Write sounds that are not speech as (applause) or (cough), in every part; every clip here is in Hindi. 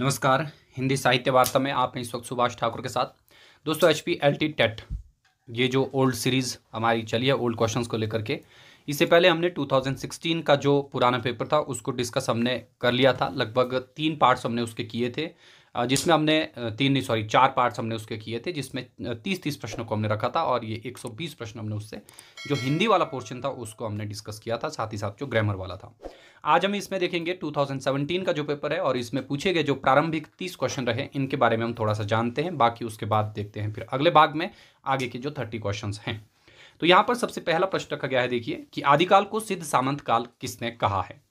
नमस्कार हिंदी साहित्य वार्ता में आप इस वक्त सुभाष ठाकुर के साथ दोस्तों H P L T TET ये जो ओल्ड सीरीज़ हमारी चली है ओल्ड क्वेश्चन को लेकर के इससे पहले हमने 2016 का जो पुराना पेपर था उसको डिस्कस हमने कर लिया था लगभग तीन पार्ट्स हमने उसके किए थे जिसमें हमने तीन नहीं सॉरी चार पार्ट्स हमने उसके किए थे जिसमें तीस तीस प्रश्नों को हमने रखा था और ये एक सौ बीस प्रश्न हमने उससे जो हिंदी वाला पोर्शन था उसको हमने डिस्कस किया था साथ ही साथ जो ग्रामर वाला था आज हम इसमें देखेंगे 2017 का जो पेपर है और इसमें पूछे गए जो प्रारंभिक तीस क्वेश्चन रहे इनके बारे में हम थोड़ा सा जानते हैं बाकी उसके बाद देखते हैं फिर अगले भाग में आगे के जो थर्टी क्वेश्चन हैं तो यहाँ पर सबसे पहला प्रश्न रखा गया है देखिए कि आदिकाल को सिद्ध सामंत काल किसने कहा है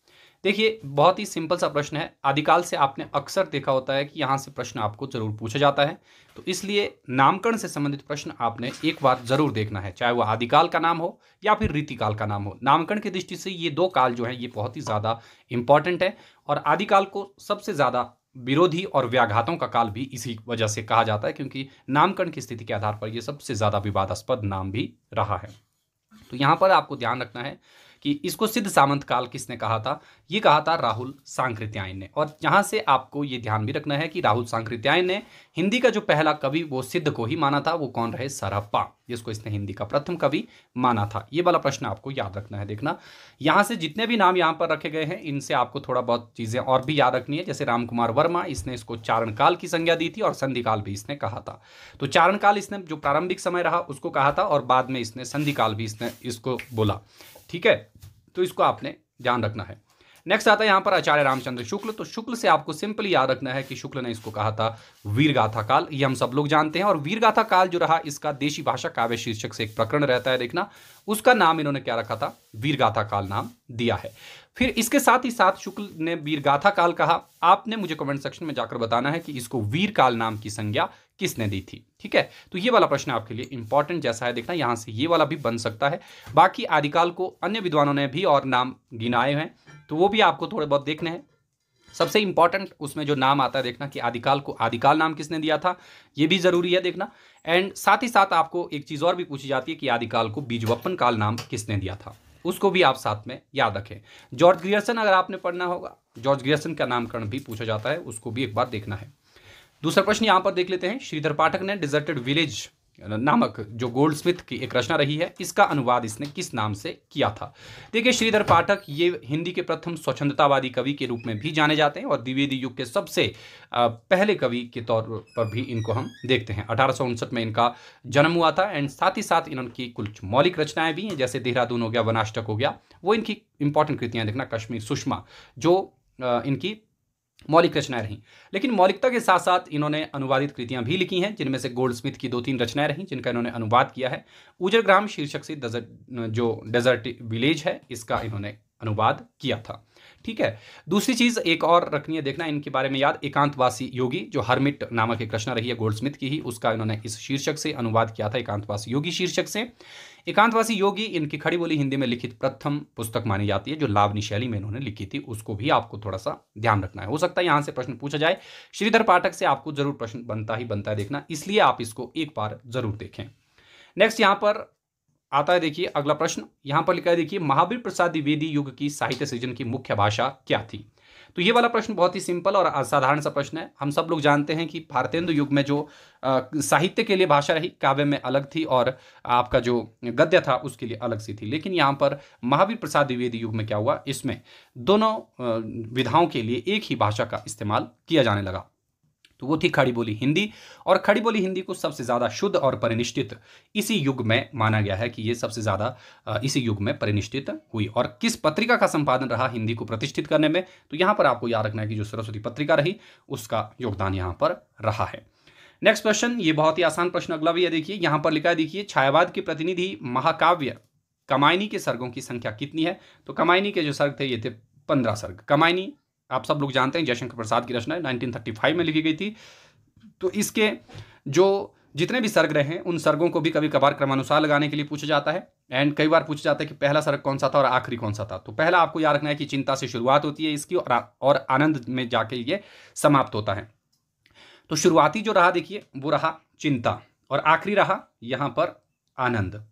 देखिए बहुत ही सिंपल सा प्रश्न है आदिकाल से आपने अक्सर देखा होता है कि यहाँ से प्रश्न आपको जरूर पूछा जाता है तो इसलिए नामकरण से संबंधित प्रश्न आपने एक बार जरूर देखना है चाहे वह आदिकाल का नाम हो या फिर रीतिकाल का नाम हो नामकरण की दृष्टि से ये दो काल जो है ये बहुत ही ज़्यादा इंपॉर्टेंट है और आदिकाल को सबसे ज़्यादा विरोधी और व्याघातों का काल भी इसी वजह से कहा जाता है क्योंकि नामकरण की स्थिति के आधार पर यह सबसे ज़्यादा विवादास्पद नाम भी रहा है तो यहाँ पर आपको ध्यान रखना है कि इसको सिद्ध सामंत काल किसने कहा था ये कहा था राहुल सांकृत्यायन ने और यहाँ से आपको ये ध्यान भी रखना है कि राहुल सांकृत्यायन ने हिंदी का जो पहला कवि वो सिद्ध को ही माना था वो कौन रहे सरहप्पा जिसको इसने हिंदी का प्रथम कवि माना था ये वाला प्रश्न आपको याद रखना है देखना यहाँ से जितने भी नाम यहाँ पर रखे गए हैं इनसे आपको थोड़ा बहुत चीज़ें और भी याद रखनी है जैसे राम कुमार वर्मा इसने इसको चारण काल की संज्ञा दी थी और संधिकाल भी इसने कहा था तो चारण काल इसने जो प्रारंभिक समय रहा उसको कहा था और बाद में इसने संधिकाल भी इसने इसको बोला ठीक है तो इसको आपने ध्यान रखना है नेक्स्ट आता है यहाँ पर आचार्य रामचंद्र शुक्ल तो शुक्ल से आपको सिंपली याद रखना है कि शुक्ल ने इसको कहा था वीरगाथा काल ये हम सब लोग जानते हैं और वीरगाथा काल जो रहा इसका देशी भाषा काव्य शीर्षक से एक प्रकरण रहता है देखना उसका नाम इन्होंने क्या रखा था वीरगाथा काल नाम दिया है फिर इसके साथ ही साथ शुक्ल ने वीरगाथा काल कहा आपने मुझे कमेंट सेक्शन में जाकर बताना है कि इसको वीर काल नाम की संज्ञा किसने दी थी ठीक है तो ये वाला प्रश्न आपके लिए इंपॉर्टेंट जैसा है देखना यहाँ से ये वाला भी बन सकता है बाकी आदिकाल को अन्य विद्वानों ने भी और नाम गिनाए हैं तो वो भी आपको थोड़े बहुत देखने हैं सबसे इंपॉर्टेंट उसमें जो नाम आता है देखना कि आदिकाल को आदिकाल नाम किसने दिया था ये भी जरूरी है देखना एंड साथ ही साथ आपको एक चीज़ और भी पूछी जाती है कि आदिकाल को बीजवप्पन काल नाम किसने दिया था उसको भी आप साथ में याद रखें जॉर्ज ग्रियर्सन अगर आपने पढ़ना होगा जॉर्ज ग्रियर्सन का नामकरण भी पूछा जाता है उसको भी एक बार देखना है दूसरा प्रश्न यहाँ पर देख लेते हैं श्रीधर पाठक ने डिजर्टेड विलेज नामक जो गोल्ड स्मिथ की एक रचना रही है इसका अनुवाद इसने किस नाम से किया था देखिए श्रीधर पाठक ये हिंदी के प्रथम स्वच्छंदतावादी कवि के रूप में भी जाने जाते हैं और द्विवेदी युग के सबसे पहले कवि के तौर पर भी इनको हम देखते हैं अठारह में इनका जन्म हुआ था एंड साथ ही साथ इनकी कुछ मौलिक रचनाएं भी हैं जैसे देहरादून हो गया वनाष्टक हो गया वो इनकी इंपॉर्टेंट कृतियाँ देखना कश्मीर सुषमा जो इनकी मौलिक रचनाएं रहीं लेकिन मौलिकता के साथ साथ इन्होंने अनुवादित कृतियां भी लिखी हैं जिनमें से गोल्ड स्मिथ की दो तीन रचनाएं रहीं जिनका इन्होंने अनुवाद किया है उजर ग्राम शीर्षक से डेजर्ट जो डेजर्ट विलेज है इसका इन्होंने अनुवाद किया था ठीक है दूसरी चीज एक और रखनी है देखना इनके बारे में याद एकांतवासी योगी जो हरमिट नामक एक रचना रही है गोल्डस्मिथ की ही उसका इन्होंने इस शीर्षक से अनुवाद किया था एकांतवासी योगी शीर्षक से एकांतवासी योगी इनकी खड़ी बोली हिंदी में लिखित प्रथम पुस्तक मानी जाती है जो लावनी शैली में इन्होंने लिखी थी उसको भी आपको थोड़ा सा ध्यान रखना है हो सकता है यहां से प्रश्न पूछा जाए श्रीधर पाठक से आपको जरूर प्रश्न बनता ही बनता है देखना इसलिए आप इसको एक बार जरूर देखें नेक्स्ट यहां पर आता है देखिए अगला प्रश्न यहां पर लिखा है देखिए महावीर प्रसाद द्विवेदी युग की साहित्य सृजन की मुख्य भाषा क्या थी तो ये वाला प्रश्न बहुत ही सिंपल और असाधारण सा प्रश्न है हम सब लोग जानते हैं कि भारतेंदु युग में जो साहित्य के लिए भाषा रही काव्य में अलग थी और आपका जो गद्य था उसके लिए अलग सी थी लेकिन यहाँ पर महावीर प्रसाद द्विवेदी युग में क्या हुआ इसमें दोनों विधाओं के लिए एक ही भाषा का इस्तेमाल किया जाने लगा तो वो थी खड़ी बोली हिंदी और खड़ी बोली हिंदी को सबसे ज़्यादा शुद्ध और परिनिष्ठित इसी युग में माना गया है कि ये सबसे ज़्यादा इसी युग में परिनिष्ठित हुई और किस पत्रिका का संपादन रहा हिंदी को प्रतिष्ठित करने में तो यहां पर आपको याद रखना है कि जो सरस्वती पत्रिका रही उसका योगदान यहां पर रहा है नेक्स्ट क्वेश्चन ये बहुत ही आसान प्रश्न अगला भी है देखिए यहां पर लिखा है देखिए छायावाद के प्रतिनिधि महाकाव्य कमायनी के सर्गों की संख्या कितनी है तो कमायनी के जो सर्ग थे ये थे पंद्रह सर्ग कमायनी आप सब लोग जानते हैं जयशंकर प्रसाद की रचना 1935 में लिखी गई थी तो इसके जो जितने भी सर्ग रहे हैं उन सर्गों को भी कभी कभार क्रमानुसार लगाने के लिए पूछा जाता है एंड कई बार पूछा जाता है कि पहला सर्ग कौन सा था और आखिरी कौन सा था तो पहला आपको याद रखना है कि चिंता से शुरुआत होती है इसकी और, और आनंद में जाके ये समाप्त होता है तो शुरुआती जो रहा देखिए वो रहा चिंता और आखिरी रहा यहाँ पर आनंद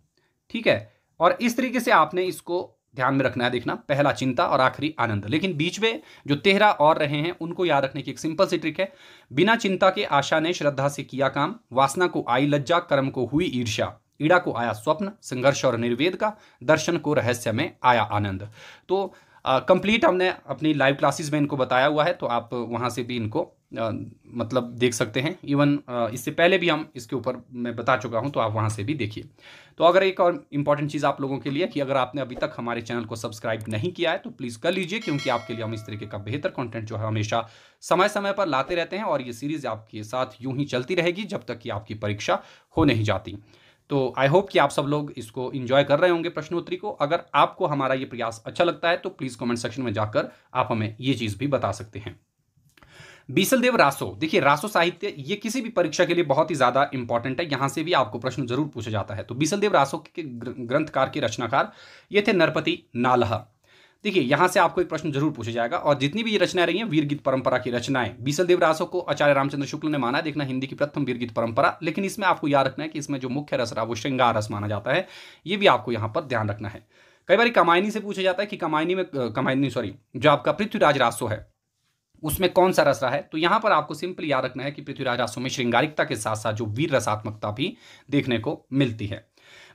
ठीक है और इस तरीके से आपने इसको ध्यान में रखना है देखना पहला चिंता और आखिरी आनंद लेकिन बीच में जो तेहरा और रहे हैं उनको याद रखने की एक सिंपल सी ट्रिक है बिना चिंता के आशा ने श्रद्धा से किया काम वासना को आई लज्जा कर्म को हुई ईर्ष्या ईड़ा को आया स्वप्न संघर्ष और निर्वेद का दर्शन को रहस्य में आया आनंद तो कंप्लीट uh, हमने अपनी लाइव क्लासेस में इनको बताया हुआ है तो आप वहाँ से भी इनको आ, uh, मतलब देख सकते हैं इवन uh, इससे पहले भी हम इसके ऊपर मैं बता चुका हूँ तो आप वहाँ से भी देखिए तो अगर एक और इम्पॉर्टेंट चीज़ आप लोगों के लिए कि अगर आपने अभी तक हमारे चैनल को सब्सक्राइब नहीं किया है तो प्लीज़ कर लीजिए क्योंकि आपके लिए हम इस तरीके का बेहतर कॉन्टेंट जो है हमेशा समय समय पर लाते रहते हैं और ये सीरीज़ आपके साथ यूँ ही चलती रहेगी जब तक कि आपकी परीक्षा हो नहीं जाती तो आई होप कि आप सब लोग इसको इंजॉय कर रहे होंगे प्रश्नोत्तरी को अगर आपको हमारा ये प्रयास अच्छा लगता है तो प्लीज़ कमेंट सेक्शन में जाकर आप हमें ये चीज़ भी बता सकते हैं बीसलदेव रासो देखिए रासो साहित्य ये किसी भी परीक्षा के लिए बहुत ही ज़्यादा इंपॉर्टेंट है यहां से भी आपको प्रश्न जरूर पूछा जाता है तो बीसलदेव रासो के ग्रंथकार के रचनाकार ये थे नरपति नालहा देखिए यहाँ से आपको एक प्रश्न जरूर पूछा जाएगा और जितनी भी ये रचनाएं रही हैं वीरगीत परंपरा की रचनाएं बीसल देव रासो को आचार्य रामचंद्र शुक्ल ने माना देखना हिंदी की प्रथम वीरगीत परंपरा लेकिन इसमें आपको याद रखना है कि इसमें जो मुख्य रस रहा वो श्रृंगार रस माना जाता है ये भी आपको यहाँ पर ध्यान रखना है कई बार कमायनी से पूछा जाता है कि कमायनी में कमायनी सॉरी जो आपका पृथ्वीराज रासो है उसमें कौन सा रस रहा है तो यहाँ पर आपको सिंपल याद रखना है कि पृथ्वीराज रासो में श्रृंगारिकता के साथ साथ जो वीर रसात्मकता भी देखने को मिलती है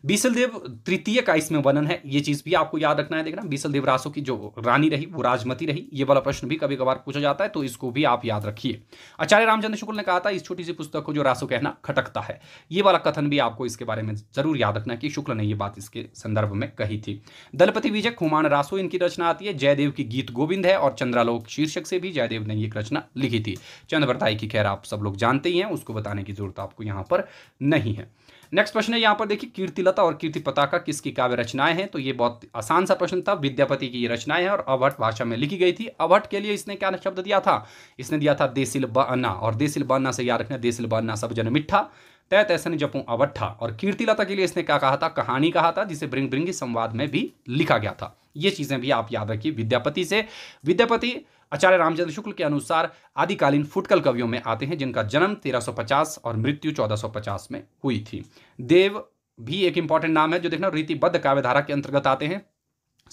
बीसलदेव तृतीय का इसमें वर्णन है ये चीज भी आपको याद रखना है देखना बीसलदेव रासो की जो रानी रही वो राजमती रही ये वाला प्रश्न भी कभी कभार पूछा जाता है तो इसको भी आप याद रखिए आचार्य रामचंद्र शुक्ल ने कहा था इस छोटी सी पुस्तक को जो रासो कहना खटकता है ये वाला कथन भी आपको इसके बारे में जरूर याद रखना है कि शुक्ल ने ये बात इसके संदर्भ में कही थी दलपति विजय खुमान रासो इनकी रचना आती है जयदेव की गीत गोविंद है और चंद्रालोक शीर्षक से भी जयदेव ने एक रचना लिखी थी चंद्रवर्ताई की खैर आप सब लोग जानते ही हैं उसको बताने की जरूरत आपको यहाँ पर नहीं है नेक्स्ट प्रश्न है यहाँ पर देखिए कीर्तिलता और कीर्ति पताका किसकी काव्य रचनाएं हैं तो ये बहुत आसान सा प्रश्न था विद्यापति की ये रचनाएं हैं और अवहट भाषा में लिखी गई थी अवहट के लिए इसने क्या शब्द दिया था इसने दिया था देसिल बना और देसिल बना से याद रखना देसिल बना सब जन मिठा तय तैसन जपू अवट्ठा और कीर्तिलता के लिए इसने क्या कहा था कहानी कहा था जिसे ब्रिंग ब्रिंगी संवाद में भी लिखा गया था ये चीज़ें भी आप याद रखिए विद्यापति से विद्यापति आचार्य रामचंद्र शुक्ल के अनुसार आदिकालीन फुटकल कवियों में आते हैं जिनका जन्म 1350 और मृत्यु 1450 में हुई थी देव भी एक इंपॉर्टेंट नाम है जो देखना रीतिबद्ध काव्यधारा के अंतर्गत आते हैं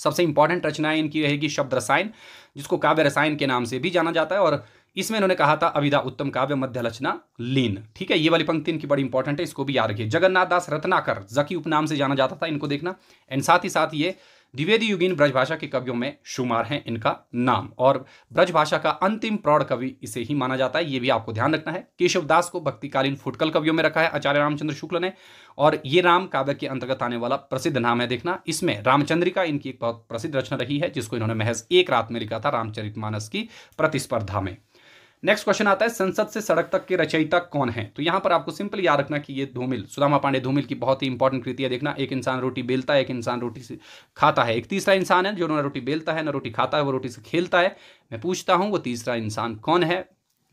सबसे इंपॉर्टेंट रचनाएं इनकी रहेगी शब्द रसायन जिसको काव्य रसायन के नाम से भी जाना जाता है और इसमें इन्होंने कहा था अविदा उत्तम काव्य मध्य रचना लीन ठीक है ये वाली पंक्ति इनकी बड़ी इंपॉर्टेंट है इसको भी याद रखिए जगन्नाथ दास रत्नाकर जकी उपनाम से जाना जाता था इनको देखना एंड साथ ही साथ ये द्विवेदी युगीन ब्रजभाषा के कवियों में शुमार हैं इनका नाम और ब्रजभाषा का अंतिम प्रौढ़ कवि इसे ही माना जाता है ये भी आपको ध्यान रखना है केशवदास को भक्तिकालीन फुटकल कवियों में रखा है आचार्य रामचंद्र शुक्ल ने और ये राम काव्य के अंतर्गत आने वाला प्रसिद्ध नाम है देखना इसमें रामचंद्रिका इनकी एक बहुत प्रसिद्ध रचना रही है जिसको इन्होंने महज एक रात में लिखा था रामचरित की प्रतिस्पर्धा में नेक्स्ट क्वेश्चन आता है संसद से सड़क तक के रचयिता कौन है तो यहां पर आपको सिंपल याद रखना कि ये धूमिल सुदामा पांडे धूमिल की बहुत ही इंपॉर्टेंट कृति है देखना एक इंसान रोटी बेलता है एक इंसान रोटी से खाता है एक तीसरा इंसान है जो ना रोटी बेलता है ना रोटी खाता है वो रोटी से खेलता है मैं पूछता हूं वो तीसरा इंसान कौन है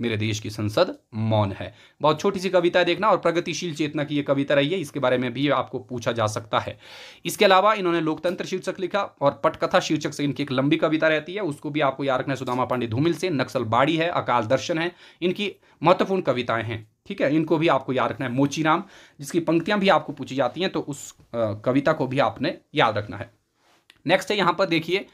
मेरे देश की संसद मौन है बहुत छोटी सी कविता है देखना और प्रगतिशील चेतना की ये कविता रही है इसके बारे में भी आपको पूछा जा सकता है इसके अलावा इन्होंने लोकतंत्र शीर्षक लिखा और पटकथा शीर्षक से इनकी एक लंबी कविता रहती है उसको भी आपको याद रखना सुदामा पांडे धूमिल से नक्सल बाड़ी है अकाल दर्शन है इनकी महत्वपूर्ण कविताएं हैं ठीक है इनको भी आपको याद रखना है मोचीराम जिसकी पंक्तियां भी आपको पूछी जाती हैं तो उस कविता को भी आपने याद रखना है नेक्स्ट है यहां पर देखिए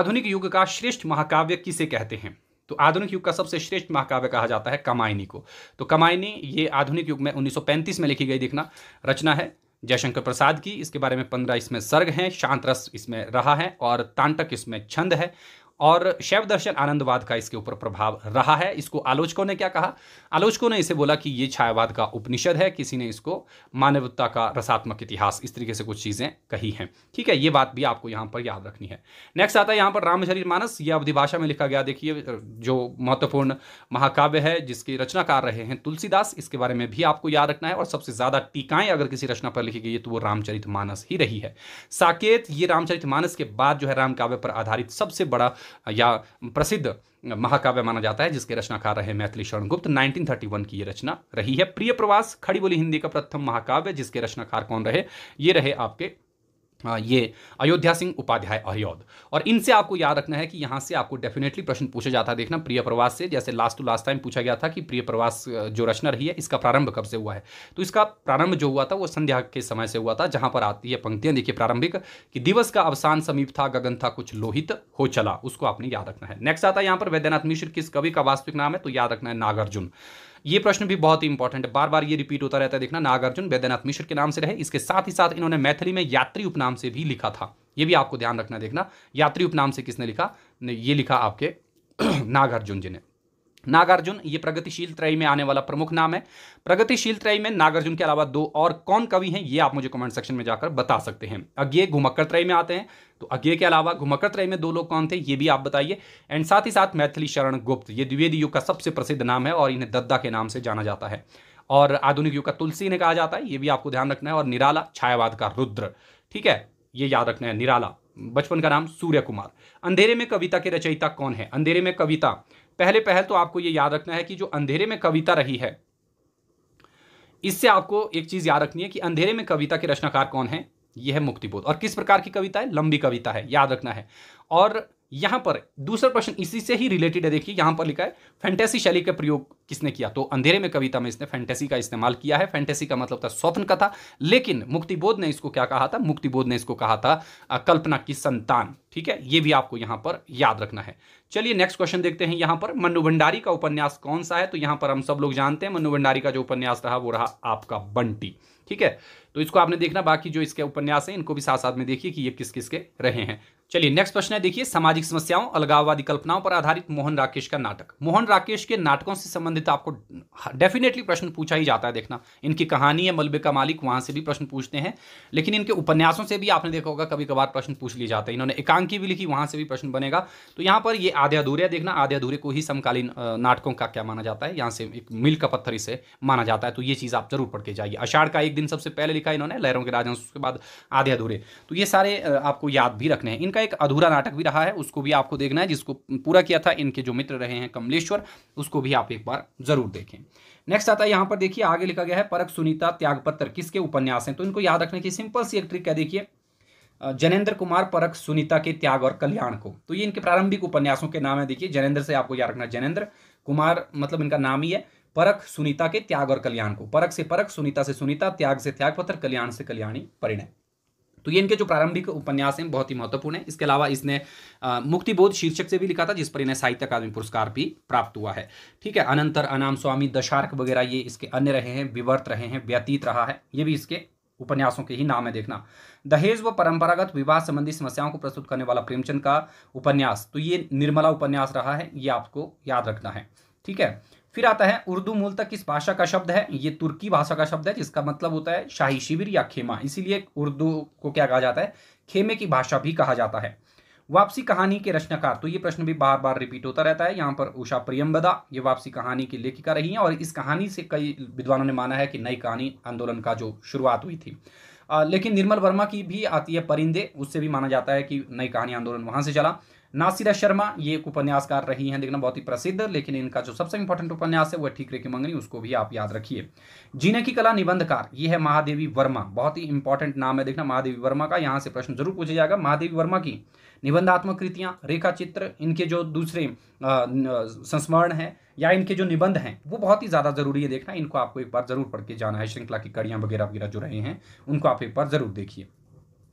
आधुनिक युग का श्रेष्ठ महाकाव्य किसे कहते हैं तो आधुनिक युग का सबसे श्रेष्ठ महाकाव्य कहा जाता है कमायनी को तो कमायनी ये आधुनिक युग में 1935 में लिखी गई देखना रचना है जयशंकर प्रसाद की इसके बारे में पंद्रह इसमें सर्ग हैं शांत रस इसमें रहा है और तांटक इसमें छंद है और शैव दर्शन आनंदवाद का इसके ऊपर प्रभाव रहा है इसको आलोचकों ने क्या कहा आलोचकों ने इसे बोला कि ये छायावाद का उपनिषद है किसी ने इसको मानवता का रसात्मक इतिहास इस तरीके से कुछ चीज़ें कही हैं ठीक है ये बात भी आपको यहाँ पर याद रखनी है नेक्स्ट आता है यहाँ पर रामचरित मानस ये अवधि भाषा में लिखा गया देखिए जो महत्वपूर्ण महाकाव्य है जिसके रचनाकार रहे हैं तुलसीदास इसके बारे में भी आपको याद रखना है और सबसे ज़्यादा टीकाएँ अगर किसी रचना पर लिखी गई है तो वो रामचरित मानस ही रही है साकेत ये रामचरित मानस के बाद जो है रामकाव्य पर आधारित सबसे बड़ा या प्रसिद्ध महाकाव्य माना जाता है जिसके रचनाकार रहे मैथिली शरण गुप्त 1931 की ये रचना रही है प्रिय प्रवास खड़ी बोली हिंदी का प्रथम महाकाव्य जिसके रचनाकार कौन रहे ये रहे आपके ये अयोध्या सिंह उपाध्याय अयोध और इनसे आपको याद रखना है कि यहाँ से आपको डेफिनेटली प्रश्न पूछा जाता है देखना प्रिय प्रवास से जैसे लास्ट टू लास्ट टाइम पूछा गया था कि प्रिय प्रवास जो रचना रही है इसका प्रारंभ कब से हुआ है तो इसका प्रारंभ जो हुआ था वो संध्या के समय से हुआ था जहाँ पर आती है पंक्तियाँ देखिए प्रारंभिक कि दिवस का अवसान समीप था गगन था कुछ लोहित हो चला उसको आपने याद रखना है नेक्स्ट आता है यहाँ पर वैद्यनाथ मिश्र किस कवि का वास्तविक नाम है तो याद रखना है नागार्जुन ये प्रश्न भी बहुत ही इंपॉर्टेंट है बार बार ये रिपीट होता रहता है देखना नागार्जुन वैद्यनाथ मिश्र के नाम से रहे इसके साथ ही साथ इन्होंने मैथिली में यात्री उपनाम से भी लिखा था ये भी आपको ध्यान रखना देखना यात्री उपनाम से किसने लिखा ये लिखा आपके (clears throat) नागार्जुन जी ने नागार्जुन ये प्रगतिशील त्रय में आने वाला प्रमुख नाम है प्रगतिशील त्रय में नागार्जुन के अलावा दो और कौन कवि हैं ये आप मुझे कमेंट सेक्शन में जाकर बता सकते हैं अज्ञे घुमक्कर त्रय में आते हैं तो अज्ञे के अलावा घुमक्कर त्रय में दो लोग कौन थे ये भी आप बताइए एंड साथ ही साथ मैथिली शरण गुप्त ये द्विवेदी युग का सबसे प्रसिद्ध नाम है और इन्हें दद्दा के नाम से जाना जाता है और आधुनिक युग का तुलसी ने कहा जाता है ये भी आपको ध्यान रखना है और निराला छायावाद का रुद्र ठीक है ये याद रखना है निराला बचपन का नाम सूर्य कुमार अंधेरे में कविता के रचयिता कौन है अंधेरे में कविता पहले पहल तो आपको ये याद रखना है कि जो अंधेरे में कविता रही है इससे आपको एक चीज़ याद रखनी है कि अंधेरे में कविता के रचनाकार कौन है यह है मुक्तिबोध और किस प्रकार की कविता है लंबी कविता है याद रखना है और यहां पर दूसरा प्रश्न इसी से ही रिलेटेड है देखिए यहां पर लिखा है फैंटेसी शैली का प्रयोग किसने किया तो अंधेरे में कविता में इसने फैंटेसी का इस्तेमाल किया है फैंटेसी का मतलब था स्वप्न कथा लेकिन मुक्तिबोध ने इसको क्या कहा था मुक्तिबोध ने इसको कहा था कल्पना की संतान ठीक है ये भी आपको यहां पर याद रखना है चलिए नेक्स्ट क्वेश्चन देखते हैं यहां पर मनु भंडारी का उपन्यास कौन सा है तो यहां पर हम सब लोग जानते हैं मनु भंडारी का जो उपन्यास रहा वो रहा आपका बंटी ठीक है तो इसको आपने देखना बाकी जो इसके उपन्यास हैं इनको भी साथ साथ में देखिए कि ये किस किस के रहे हैं चलिए नेक्स्ट प्रश्न है देखिए सामाजिक समस्याओं अलगाववादी कल्पनाओं पर आधारित मोहन राकेश का नाटक मोहन राकेश के नाटकों से संबंधित आपको डेफिनेटली प्रश्न पूछा ही जाता है देखना इनकी कहानी है मलबे का मालिक वहां से भी प्रश्न पूछते हैं लेकिन इनके उपन्यासों से भी आपने देखा होगा कभी कभार प्रश्न पूछ लिया जाता है इन्होंने एकांकी भी लिखी वहां से भी प्रश्न बनेगा तो यहां पर ये आधे अधूरे देखना आधे अधूरे को ही समकालीन नाटकों का क्या माना जाता है यहाँ से एक मिल का पत्थर इसे माना जाता है तो ये चीज़ आप जरूर पढ़ के जाइए अषाढ़ का एक दिन सबसे पहले लिखा इन्होंने लहरों के राजंश उसके बाद आधे अधूरे तो ये सारे आपको याद भी रखने हैं इन इनका एक अधूरा नाटक भी रहा है उसको भी आपको देखना है जिसको पूरा किया था इनके जो मित्र रहे हैं कमलेश्वर उसको भी आप एक बार जरूर देखें नेक्स्ट आता है यहाँ पर देखिए आगे लिखा गया है परक सुनीता त्यागपत्र किसके उपन्यास हैं तो इनको याद रखने की सिंपल सी एक ट्रिक क्या देखिए जनेन्द्र कुमार परक सुनीता के त्याग और कल्याण को तो ये इनके प्रारंभिक उपन्यासों के नाम है देखिए जनेन्द्र से आपको याद रखना जनेन्द्र कुमार मतलब इनका नाम ही है परख सुनीता के त्याग और कल्याण को परख से परख सुनीता से सुनीता त्याग से त्यागपत्र कल्याण से कल्याणी परिणय तो ये इनके जो प्रारंभिक उपन्यास हैं बहुत ही महत्वपूर्ण है इसके अलावा इसने मुक्तिबोध शीर्षक से भी लिखा था जिस पर इन्हें साहित्य अकादमी पुरस्कार भी प्राप्त हुआ है ठीक है अनंतर अनाम स्वामी दशार्क वगैरह ये इसके अन्य रहे हैं विवर्त रहे हैं व्यतीत रहा है ये भी इसके उपन्यासों के ही नाम है देखना दहेज व परंपरागत विवाह संबंधी समस्याओं को प्रस्तुत करने वाला प्रेमचंद का उपन्यास तो ये निर्मला उपन्यास रहा है ये आपको याद रखना है ठीक है फिर आता है उर्दू मूल तक किस भाषा का शब्द है ये तुर्की भाषा का शब्द है जिसका मतलब होता है शाही शिविर या खेमा इसीलिए उर्दू को क्या कहा जाता है खेमे की भाषा भी कहा जाता है वापसी कहानी के रचनाकार तो ये प्रश्न भी बार बार रिपीट होता रहता है यहाँ पर उषा प्रियम्बदा ये वापसी कहानी की लेखिका रही हैं और इस कहानी से कई विद्वानों ने माना है कि नई कहानी आंदोलन का जो शुरुआत हुई थी आ, लेकिन निर्मल वर्मा की भी आती है परिंदे उससे भी माना जाता है कि नई कहानी आंदोलन वहाँ से चला नासिरा शर्मा ये एक उपन्यासकार रही हैं देखना बहुत ही प्रसिद्ध लेकिन इनका जो सबसे इंपॉर्टेंट उपन्यास है वह ठीकरे की मंगनी उसको भी आप याद रखिए जीने की कला निबंधकार ये है महादेवी वर्मा बहुत ही इंपॉर्टेंट नाम है देखना महादेवी वर्मा का यहाँ से प्रश्न जरूर पूछा जाएगा महादेवी वर्मा की निबंधात्मक कृतियाँ रेखा चित्र इनके जो दूसरे संस्मरण हैं या इनके जो निबंध हैं वो बहुत ही ज़्यादा जरूरी है देखना इनको आपको एक बार जरूर पढ़ के जाना है श्रृंखला की कड़ियाँ वगैरह वगैरह जो रहे हैं उनको आप एक बार जरूर देखिए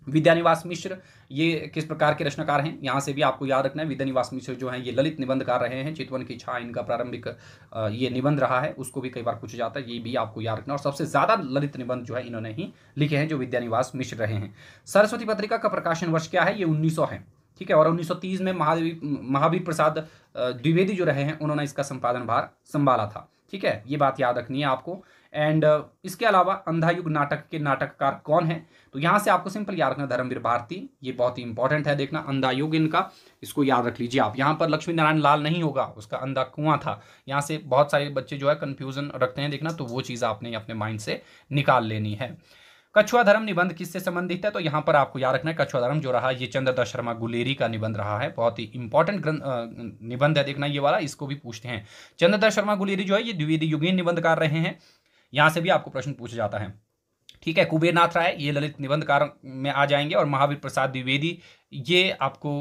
विद्यानिवास मिश्र ये किस प्रकार के रचनाकार हैं यहाँ से भी आपको याद रखना है विद्यानिवास मिश्र जो हैं ये ललित निबंधकार रहे हैं चितवन की छा इनका प्रारंभिक ये निबंध रहा है उसको भी कई बार पूछा जाता है ये भी आपको याद रखना और सबसे ज़्यादा ललित निबंध जो है इन्होंने ही लिखे हैं जो विद्यानिवास मिश्र रहे हैं सरस्वती पत्रिका का प्रकाशन वर्ष क्या है ये उन्नीस है ठीक है और उन्नीस में महादेवी महावीर प्रसाद द्विवेदी जो रहे हैं उन्होंने इसका संपादन भार संभाला था ठीक है ये बात याद रखनी है आपको एंड uh, इसके अलावा अंधायुग नाटक के नाटककार कौन है तो यहाँ से आपको सिंपल याद रखना धर्मवीर भारती ये बहुत ही इंपॉर्टेंट है देखना अंधायुग इनका इसको याद रख लीजिए आप यहाँ पर लक्ष्मी नारायण लाल नहीं होगा उसका अंधा कुआं था यहाँ से बहुत सारे बच्चे जो है कन्फ्यूजन रखते हैं देखना तो वो चीज़ आपने अपने माइंड से निकाल लेनी है कछुआ धर्म निबंध किससे संबंधित है तो यहाँ पर आपको याद रखना है कछुआ धर्म जो रहा ये चंद्रदा शर्मा गुलेरी का निबंध रहा है बहुत ही इंपॉर्टेंट निबंध है देखना ये वाला इसको भी पूछते हैं चंद्रदा शर्मा गुलेरी जो है ये द्विवेदी युगीन निबंध कर रहे हैं यहाँ से भी आपको प्रश्न पूछा जाता है ठीक है कुबेरनाथ राय ये ललित निबंधकार में आ जाएंगे और महावीर प्रसाद द्विवेदी ये आपको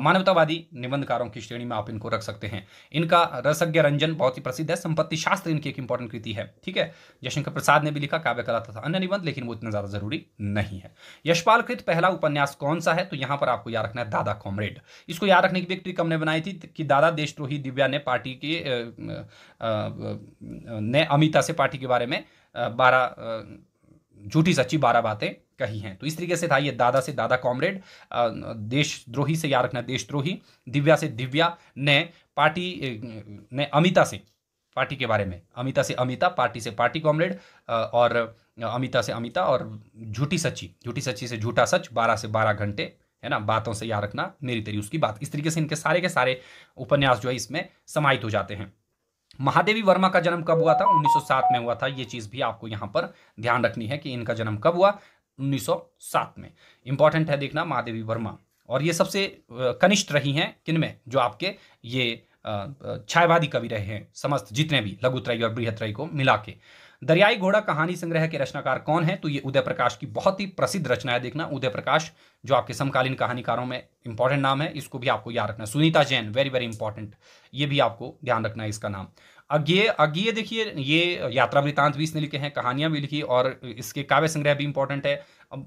मानवतावादी निबंधकारों की श्रेणी में आप इनको रख सकते हैं इनका रसज्ञ रंजन बहुत ही प्रसिद्ध है संपत्ति शास्त्र इनकी एक इंपॉर्टेंट कृति है ठीक है जयशंकर प्रसाद ने भी लिखा काव्य कला तथा अन्य निबंध लेकिन वो इतना ज़्यादा जरूरी नहीं है यशपाल कृत पहला उपन्यास कौन सा है तो यहाँ पर आपको याद रखना है दादा कॉमरेड इसको याद रखने की भी एक ट्रिक हमने बनाई थी कि दादा देशद्रोही दिव्या ने पार्टी के ने अमिता से पार्टी के बारे में बारह झूठी सच्ची बारह बातें कही हैं तो इस तरीके से था ये दादा से दादा कॉमरेड देशद्रोही से याद रखना देशद्रोही दिव्या से दिव्या ने पार्टी ने अमिता से पार्टी के बारे में अमिता से अमिता पार्टी से पार्टी कॉमरेड और अमिता से अमिता और झूठी सच्ची झूठी सच्ची से झूठा सच बारह से बारह घंटे है ना बातों से याद रखना मेरी तेरी उसकी बात इस तरीके से इनके सारे के सारे उपन्यास जो है इसमें समाहित हो जाते हैं महादेवी वर्मा का जन्म कब हुआ था 1907 में हुआ था ये चीज भी आपको यहां पर ध्यान रखनी है कि इनका जन्म कब हुआ 1907 में इंपॉर्टेंट है देखना महादेवी वर्मा और ये सबसे कनिष्ठ रही हैं किनमें जो आपके ये छायवादी कवि रहे हैं समस्त जितने भी लघु त्रय और बृहत्रय को मिला के दरियाई घोड़ा कहानी संग्रह के रचनाकार कौन है तो ये उदय प्रकाश की बहुत ही प्रसिद्ध रचना है देखना उदय प्रकाश जो आपके समकालीन कहानीकारों में इंपॉर्टेंट नाम है इसको भी आपको याद रखना Sunita Jain very very important ये भी आपको ध्यान रखना है इसका नाम अज्ञे अज्ञे देखिए ये यात्रा वृतांत भी इसने लिखे हैं कहानियां भी लिखी और इसके काव्य संग्रह भी इंपॉर्टेंट है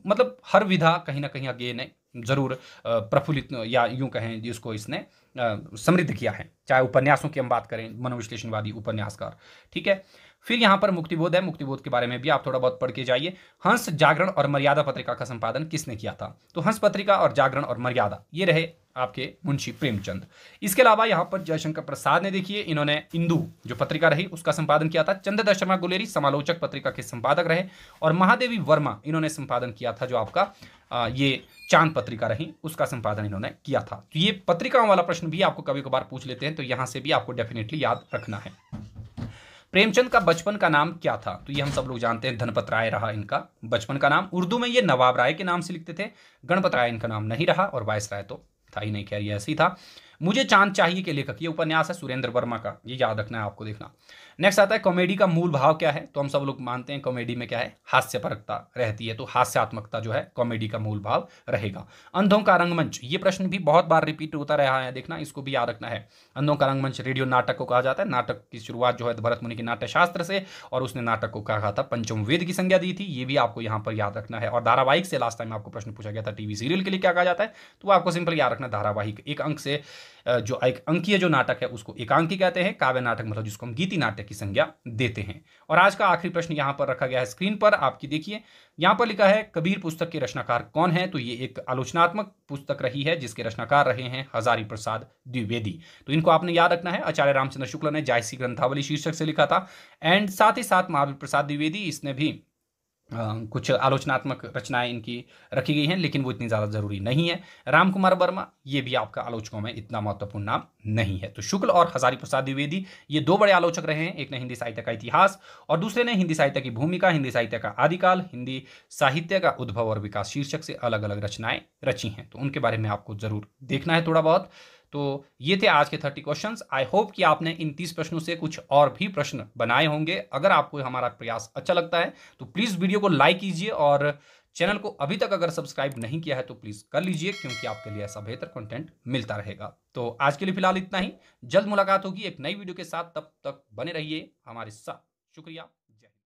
मतलब हर विधा कहीं ना कहीं अज्ञे ने जरूर प्रफुल्लित या यूं कहें जिसको इसने समृद्ध किया है चाहे उपन्यासों की हम बात करें मनोविश्लेषणवादी उपन्यासकार ठीक है फिर यहां पर मुक्तिबोध है मुक्तिबोध के बारे में भी आप थोड़ा बहुत पढ़ के जाइए हंस जागरण और मर्यादा पत्रिका का संपादन किसने किया था तो हंस पत्रिका और जागरण और मर्यादा ये रहे आपके मुंशी प्रेमचंद इसके अलावा यहां पर जयशंकर प्रसाद ने देखिए इन्होंने इंदु जो पत्रिका रही उसका संपादन किया था चंद्र दशर्मा गुलेरी समालोचक पत्रिका के संपादक रहे और महादेवी वर्मा इन्होंने संपादन किया था जो आपका आ, ये चांद पत्रिका रही उसका संपादन इन्होंने किया था तो ये पत्रिकाओं वाला प्रश्न भी आपको कभी कभार पूछ लेते हैं तो यहाँ से भी आपको डेफिनेटली याद रखना है प्रेमचंद का बचपन का नाम क्या था तो ये हम सब लोग जानते हैं धनपत राय रहा इनका बचपन का नाम उर्दू में ये नवाब राय के नाम से लिखते थे गणपत राय इनका नाम नहीं रहा और वायस राय तो था ही नहीं खैर ये ऐसे ही था मुझे चांद चाहिए के लेखक ये उपन्यास है सुरेंद्र वर्मा का ये याद रखना है आपको देखना नेक्स्ट आता है कॉमेडी का मूल भाव क्या है तो हम सब लोग मानते हैं कॉमेडी में क्या है हास्यपरकता रहती है तो हास्यात्मकता जो है कॉमेडी का मूल भाव रहेगा अंधों का रंगमंच ये प्रश्न भी बहुत बार रिपीट होता रहा है देखना इसको भी याद रखना है अंधों का रंगमंच रेडियो नाटक को कहा जाता है नाटक की शुरुआत जो है भरत मुनि के नाट्य शास्त्र से और उसने नाटक को कहा था पंचम वेद की संज्ञा दी थी ये भी आपको यहाँ पर याद रखना है और धारावाहिक से लास्ट टाइम आपको प्रश्न पूछा गया था टीवी सीरियल के लिए क्या कहा जाता है तो आपको सिंपल याद रखना धारावाहिक एक अंक से जो एक अंकीय जो नाटक है उसको एकांकी कहते हैं काव्य नाटक मतलब जिसको हम गीति नाटक की संज्ञा देते हैं और आज का आखिरी प्रश्न यहाँ पर रखा गया है स्क्रीन पर आपकी देखिए यहाँ पर लिखा है कबीर पुस्तक के रचनाकार कौन है तो ये एक आलोचनात्मक पुस्तक रही है जिसके रचनाकार रहे हैं हजारी प्रसाद द्विवेदी तो इनको आपने याद रखना है आचार्य रामचंद्र शुक्ल ने जायसी ग्रंथावली शीर्षक से लिखा था एंड साथ ही साथ महावीर प्रसाद द्विवेदी इसने भी कुछ आलोचनात्मक रचनाएं इनकी रखी गई हैं लेकिन वो इतनी ज़्यादा ज़रूरी नहीं है राम कुमार वर्मा ये भी आपका आलोचकों में इतना महत्वपूर्ण नाम नहीं है तो शुक्ल और हजारी प्रसाद द्विवेदी ये दो बड़े आलोचक रहे हैं एक ने हिंदी साहित्य का इतिहास और दूसरे ने हिंदी साहित्य की भूमिका हिंदी साहित्य का आदिकाल हिंदी साहित्य का उद्भव और विकास शीर्षक से अलग अलग रचनाएँ रची हैं तो उनके बारे में आपको ज़रूर देखना है थोड़ा बहुत तो ये थे आज के थर्टी क्वेश्चंस आई होप कि आपने इन तीस प्रश्नों से कुछ और भी प्रश्न बनाए होंगे अगर आपको हमारा प्रयास अच्छा लगता है तो प्लीज़ वीडियो को लाइक कीजिए और चैनल को अभी तक अगर सब्सक्राइब नहीं किया है तो प्लीज़ कर लीजिए क्योंकि आपके लिए ऐसा बेहतर कंटेंट मिलता रहेगा तो आज के लिए फिलहाल इतना ही जल्द मुलाकात होगी एक नई वीडियो के साथ तब तक बने रहिए हमारे साथ शुक्रिया